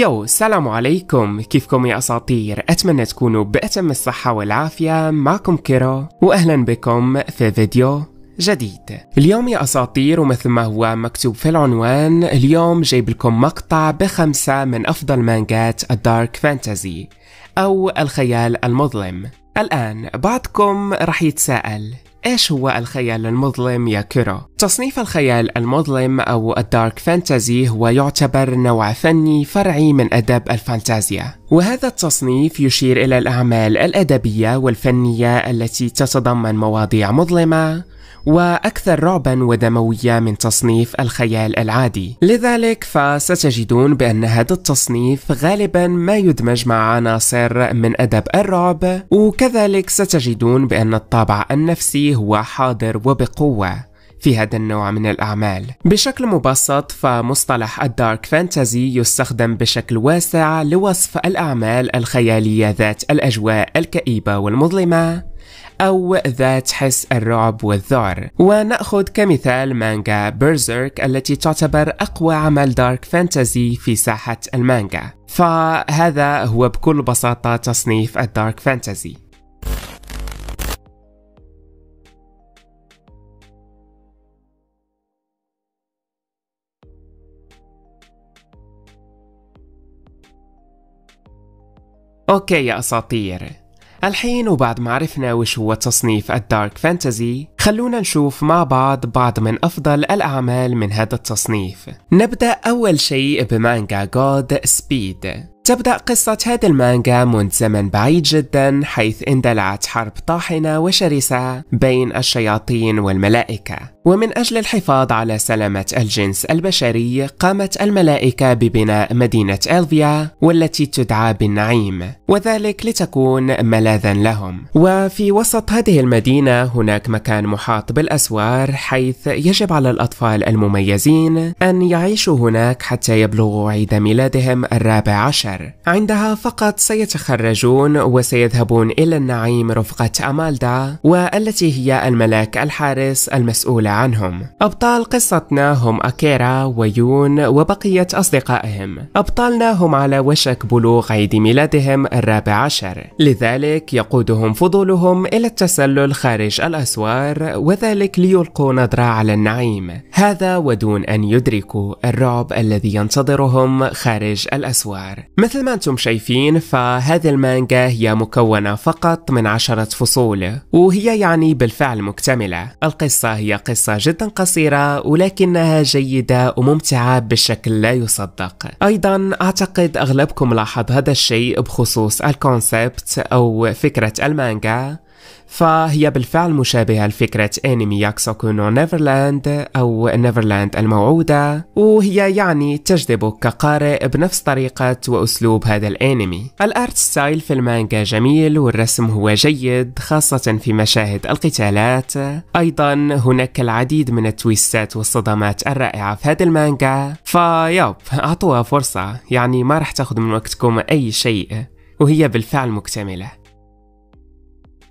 يو السلام عليكم كيفكم يا أساطير أتمنى تكونوا بأتم الصحة والعافية معكم كيرو وأهلا بكم في فيديو جديد اليوم يا أساطير ومثل ما هو مكتوب في العنوان اليوم جايب لكم مقطع بخمسة من أفضل مانجات الدارك فانتازي أو الخيال المظلم الآن بعضكم رح يتساءل إيش هو الخيال المظلم يا كرة؟ تصنيف الخيال المظلم أو الدارك فانتازي هو يعتبر نوع فني فرعي من أدب الفانتازيا وهذا التصنيف يشير إلى الأعمال الأدبية والفنية التي تتضمن مواضيع مظلمة وأكثر رعبا ودموية من تصنيف الخيال العادي لذلك فستجدون بأن هذا التصنيف غالبا ما يدمج مع عناصر من أدب الرعب وكذلك ستجدون بأن الطابع النفسي هو حاضر وبقوة في هذا النوع من الأعمال. بشكل مبسط فمصطلح الدارك فانتازي يستخدم بشكل واسع لوصف الأعمال الخيالية ذات الأجواء الكئيبة والمظلمة أو ذات حس الرعب والذعر ونأخذ كمثال مانجا بيرزيرك التي تعتبر أقوى عمل دارك فانتازي في ساحة المانجا فهذا هو بكل بساطة تصنيف الدارك فانتازي اوكي يا اساطير الحين وبعد ما عرفنا وش هو تصنيف الدارك فانتزي خلونا نشوف مع بعض بعض من أفضل الأعمال من هذا التصنيف نبدأ أول شيء بمانجا جود سبيد تبدأ قصة هذا المانجا منذ زمن بعيد جدا حيث اندلعت حرب طاحنة وشرسة بين الشياطين والملائكة ومن أجل الحفاظ على سلامة الجنس البشري قامت الملائكة ببناء مدينة ألفيا والتي تدعى بالنعيم وذلك لتكون ملاذا لهم وفي وسط هذه المدينة هناك مكان محاط بالأسوار حيث يجب على الأطفال المميزين أن يعيشوا هناك حتى يبلغوا عيد ميلادهم الرابع عشر البشر عندها فقط سيتخرجون وسيذهبون إلى النعيم رفقة أمالدا والتي هي الملاك الحارس المسؤول عنهم أبطال قصتنا هم أكيرا ويون وبقية أصدقائهم أبطالنا هم على وشك بلوغ عيد ميلادهم الرابع عشر لذلك يقودهم فضولهم إلى التسلل خارج الأسوار وذلك ليلقوا نظرة على النعيم هذا ودون أن يدركوا الرعب الذي ينتظرهم خارج الأسوار مثل ما انتم شايفين فهذا المانجا هي مكونة فقط من عشرة فصول وهي يعني بالفعل مكتملة القصة هي قصة جدا قصيرة ولكنها جيدة وممتعة بشكل لا يصدق أيضا أعتقد أغلبكم لاحظ هذا الشيء بخصوص الكونسبت أو فكرة المانجا فهي بالفعل مشابهة لفكرة أنمي ياكسوكونو نيفرلاند أو نيفرلاند الموعودة وهي يعني تجذبك كقارئ بنفس طريقة وأسلوب هذا الأنمي الأرت ستايل في المانجا جميل والرسم هو جيد خاصة في مشاهد القتالات أيضا هناك العديد من التويستات والصدمات الرائعة في هذا المانجا فياب أعطوها فرصة يعني ما راح تاخذ من وقتكم أي شيء وهي بالفعل مكتملة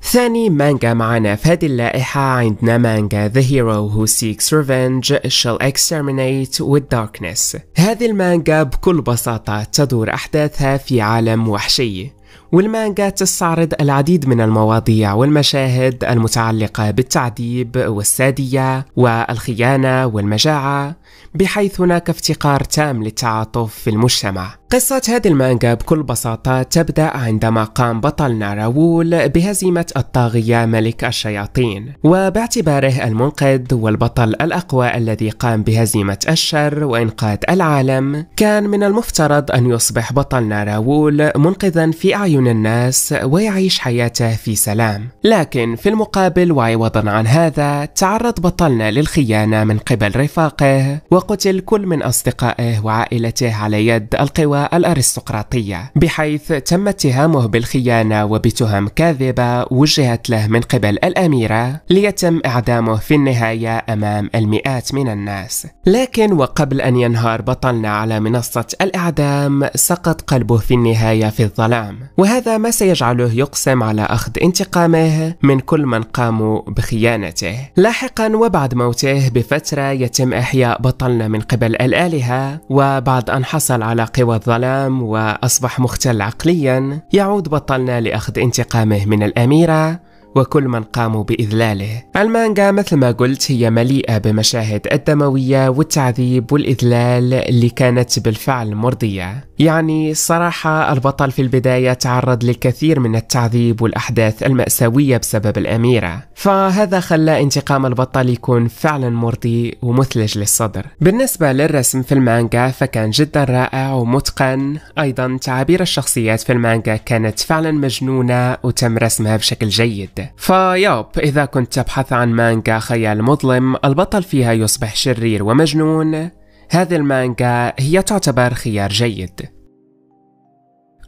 ثاني مانجا معنا في هذه اللائحة عندنا مانجا The Hero Who Seeks Revenge Shall Exterminate With Darkness هذه المانجا بكل بساطة تدور أحداثها في عالم وحشي والمانجا تستعرض العديد من المواضيع والمشاهد المتعلقة بالتعذيب والسادية والخيانة والمجاعة بحيث هناك افتقار تام للتعاطف في المجتمع قصة هذه المانجا بكل بساطة تبدأ عندما قام بطلنا راول بهزيمة الطاغية ملك الشياطين وباعتباره المنقذ والبطل الأقوى الذي قام بهزيمة الشر وإنقاذ العالم كان من المفترض أن يصبح بطلنا راول منقذا في أعين الناس ويعيش حياته في سلام لكن في المقابل وعوضا عن هذا تعرض بطلنا للخيانة من قبل رفاقه وقتل كل من أصدقائه وعائلته على يد القوى الأرستقراطية بحيث تم اتهامه بالخيانة وبتهم كاذبة وجهت له من قبل الأميرة ليتم إعدامه في النهاية أمام المئات من الناس لكن وقبل أن ينهار بطلنا على منصة الإعدام سقط قلبه في النهاية في الظلام وهذا ما سيجعله يقسم على أخذ انتقامه من كل من قاموا بخيانته لاحقا وبعد موته بفترة يتم إحياء بطلنا من قبل الآلهة وبعد أن حصل على قوى الظلام وأصبح مختل عقليا يعود بطلنا لأخذ انتقامه من الأميرة وكل من قاموا بإذلاله المانجا مثل ما قلت هي مليئة بمشاهد الدموية والتعذيب والإذلال اللي كانت بالفعل مرضية يعني صراحة البطل في البداية تعرض للكثير من التعذيب والأحداث المأساوية بسبب الأميرة فهذا خلى انتقام البطل يكون فعلا مرضي ومثلج للصدر بالنسبة للرسم في المانجا فكان جدا رائع ومتقن أيضا تعابير الشخصيات في المانجا كانت فعلا مجنونة وتم رسمها بشكل جيد وحده فياب إذا كنت تبحث عن مانجا خيال مظلم البطل فيها يصبح شرير ومجنون هذه المانجا هي تعتبر خيار جيد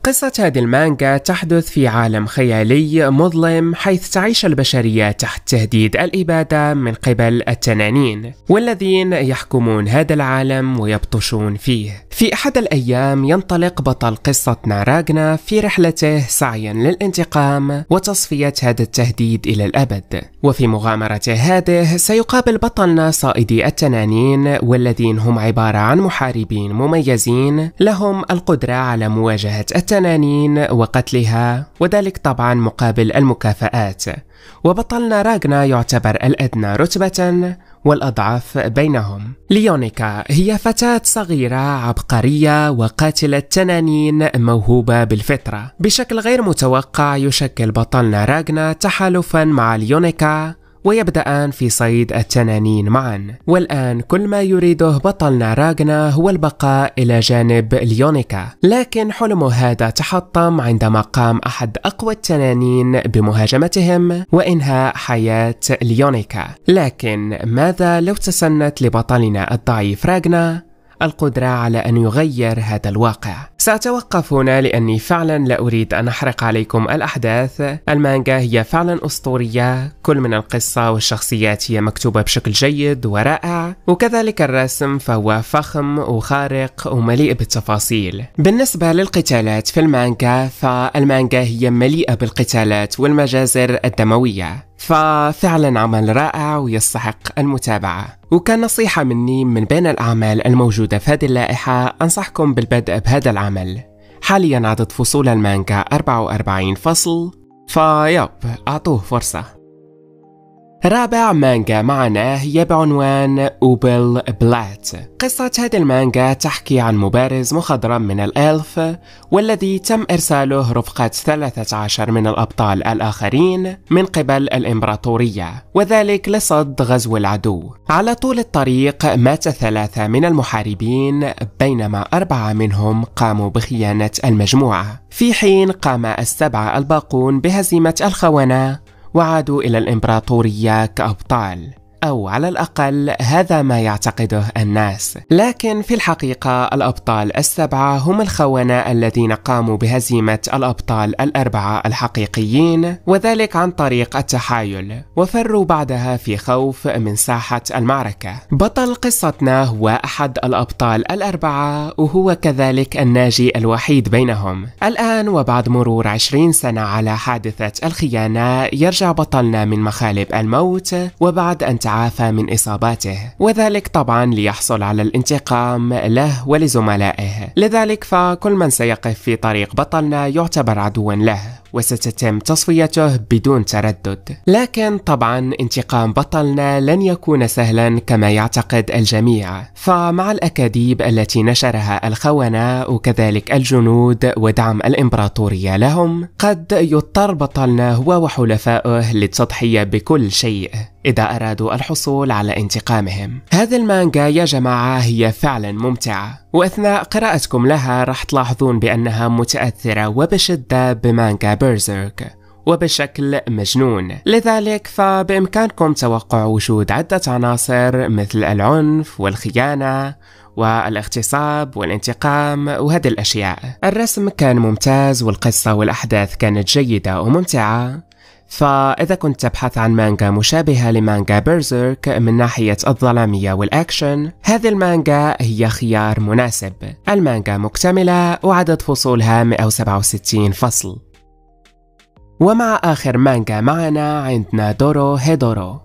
قصة هذه المانجا تحدث في عالم خيالي مظلم حيث تعيش البشرية تحت تهديد الإبادة من قبل التنانين والذين يحكمون هذا العالم ويبطشون فيه في أحد الأيام ينطلق بطل قصتنا راجنا في رحلته سعيا للانتقام وتصفية هذا التهديد إلى الأبد وفي مغامرته هذه سيقابل بطلنا صائدي التنانين والذين هم عبارة عن محاربين مميزين لهم القدرة على مواجهة التنانين التنانين وقتلها وذلك طبعا مقابل المكافآت وبطلنا راغنا يعتبر الأدنى رتبة والأضعف بينهم ليونيكا هي فتاة صغيرة عبقرية وقاتلة تنانين موهوبة بالفطرة بشكل غير متوقع يشكل بطلنا راغنا تحالفا مع ليونيكا ويبدأان في صيد التنانين معا والآن كل ما يريده بطلنا راغنا هو البقاء إلى جانب ليونيكا لكن حلمه هذا تحطم عندما قام أحد أقوى التنانين بمهاجمتهم وإنهاء حياة ليونيكا لكن ماذا لو تسنت لبطلنا الضعيف راغنا القدرة على أن يغير هذا الواقع سأتوقف هنا لأني فعلا لا أريد أن أحرق عليكم الأحداث المانجا هي فعلا أسطورية كل من القصة والشخصيات هي مكتوبة بشكل جيد ورائع وكذلك الرسم فهو فخم وخارق ومليء بالتفاصيل بالنسبة للقتالات في المانجا فالمانجا هي مليئة بالقتالات والمجازر الدموية ففعلا عمل رائع ويستحق المتابعة نصيحة مني من بين الأعمال الموجودة في هذه اللائحة أنصحكم بالبدء بهذا العمل حاليا عدد فصول المانجا 44 فصل فيب أعطوه فرصة رابع مانجا معنا هي بعنوان أوبل بلات قصة هذه المانجا تحكي عن مبارز مخضرم من الألف والذي تم إرساله رفقة 13 من الأبطال الآخرين من قبل الإمبراطورية وذلك لصد غزو العدو على طول الطريق مات ثلاثة من المحاربين بينما أربعة منهم قاموا بخيانة المجموعة في حين قام السبعة الباقون بهزيمة الخونة وعادوا إلى الإمبراطورية كأبطال أو على الأقل هذا ما يعتقده الناس لكن في الحقيقة الأبطال السبعة هم الخونة الذين قاموا بهزيمة الأبطال الأربعة الحقيقيين وذلك عن طريق التحايل وفروا بعدها في خوف من ساحة المعركة بطل قصتنا هو أحد الأبطال الأربعة وهو كذلك الناجي الوحيد بينهم الآن وبعد مرور 20 سنة على حادثة الخيانة يرجع بطلنا من مخالب الموت وبعد أن يتعافى من إصاباته وذلك طبعا ليحصل على الانتقام له ولزملائه لذلك فكل من سيقف في طريق بطلنا يعتبر عدوا له وستتم تصفيته بدون تردد لكن طبعا انتقام بطلنا لن يكون سهلا كما يعتقد الجميع فمع الأكاذيب التي نشرها الخونة وكذلك الجنود ودعم الإمبراطورية لهم قد يضطر بطلنا هو وحلفائه للتضحية بكل شيء إذا أرادوا الحصول على انتقامهم هذا المانجا يا جماعة هي فعلا ممتعة وأثناء قراءتكم لها راح تلاحظون بأنها متأثرة وبشدة بمانجا بيرزيرك وبشكل مجنون لذلك فبإمكانكم توقع وجود عدة عناصر مثل العنف والخيانة والاغتصاب والانتقام وهذه الأشياء الرسم كان ممتاز والقصة والأحداث كانت جيدة وممتعة فإذا كنت تبحث عن مانجا مشابهة لمانجا بيرزيرك من ناحية الظلامية والأكشن هذه المانجا هي خيار مناسب المانجا مكتملة وعدد فصولها 167 فصل ومع آخر مانجا معنا عندنا دورو هيدورو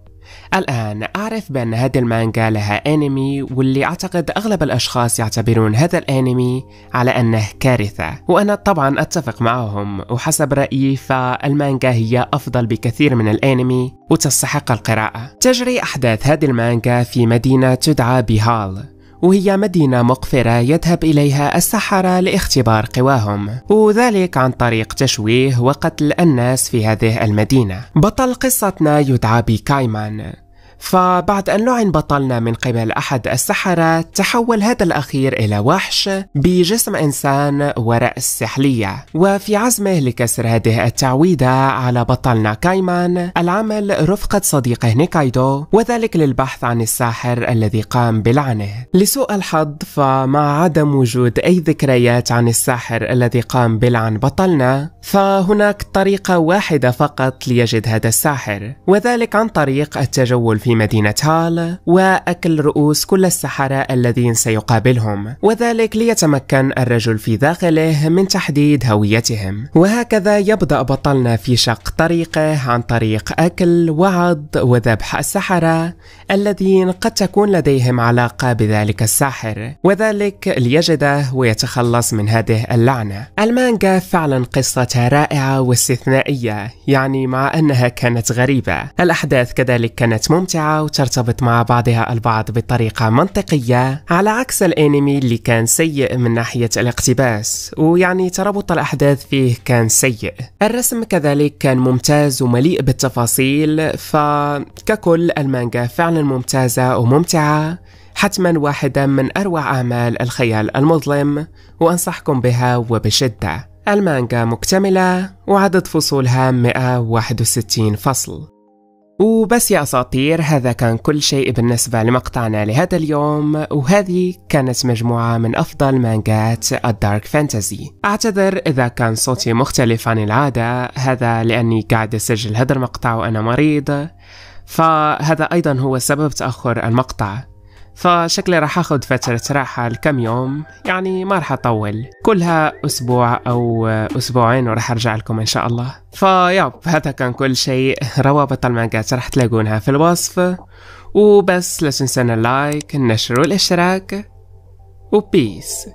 الآن أعرف بأن هذه المانجا لها أنمي واللي أعتقد أغلب الأشخاص يعتبرون هذا الأنمي على أنه كارثة وأنا طبعا أتفق معهم وحسب رأيي فالمانجا هي أفضل بكثير من الأنمي وتستحق القراءة تجري أحداث هذه المانجا في مدينة تدعى بهال وهي مدينة مقفرة يذهب إليها السحرة لاختبار قواهم وذلك عن طريق تشويه وقتل الناس في هذه المدينة بطل قصتنا يدعى بكايمان فبعد أن لعن بطلنا من قبل أحد السحرة تحول هذا الأخير إلى وحش بجسم إنسان ورأس سحلية وفي عزمه لكسر هذه التعويدة على بطلنا كايمان العمل رفقة صديقه نيكايدو وذلك للبحث عن الساحر الذي قام بلعنه لسوء الحظ فمع عدم وجود أي ذكريات عن الساحر الذي قام بلعن بطلنا فهناك طريقة واحدة فقط ليجد هذا الساحر وذلك عن طريق التجول في مدينة هال وأكل رؤوس كل السحرة الذين سيقابلهم وذلك ليتمكن الرجل في داخله من تحديد هويتهم وهكذا يبدأ بطلنا في شق طريقه عن طريق أكل وعض وذبح السحرة الذين قد تكون لديهم علاقة بذلك الساحر وذلك ليجده ويتخلص من هذه اللعنة المانجا فعلا قصة رائعة واستثنائية يعني مع أنها كانت غريبة الأحداث كذلك كانت ممتعة وترتبط مع بعضها البعض بطريقة منطقية على عكس الانمي اللي كان سيء من ناحية الاقتباس ويعني ترابط الأحداث فيه كان سيء الرسم كذلك كان ممتاز ومليء بالتفاصيل فككل المانجا فعلا ممتازة وممتعة حتما واحدة من أروع أعمال الخيال المظلم وأنصحكم بها وبشدة المانجا مكتملة وعدد فصولها 161 فصل وبس يا أساطير هذا كان كل شيء بالنسبة لمقطعنا لهذا اليوم وهذه كانت مجموعة من أفضل مانجات الدارك فانتازي أعتذر إذا كان صوتي مختلف عن العادة هذا لأني قاعد أسجل هذا المقطع وأنا مريض فهذا أيضا هو سبب تأخر المقطع فشكلي راح اخذ فترة راحة لكم يوم يعني ما راح اطول كلها اسبوع او اسبوعين وراح ارجع لكم ان شاء الله فياب هذا كان كل شيء روابط المانجات راح تلاقونها في الوصف وبس لا تنسونا اللايك النشر والاشتراك وبيس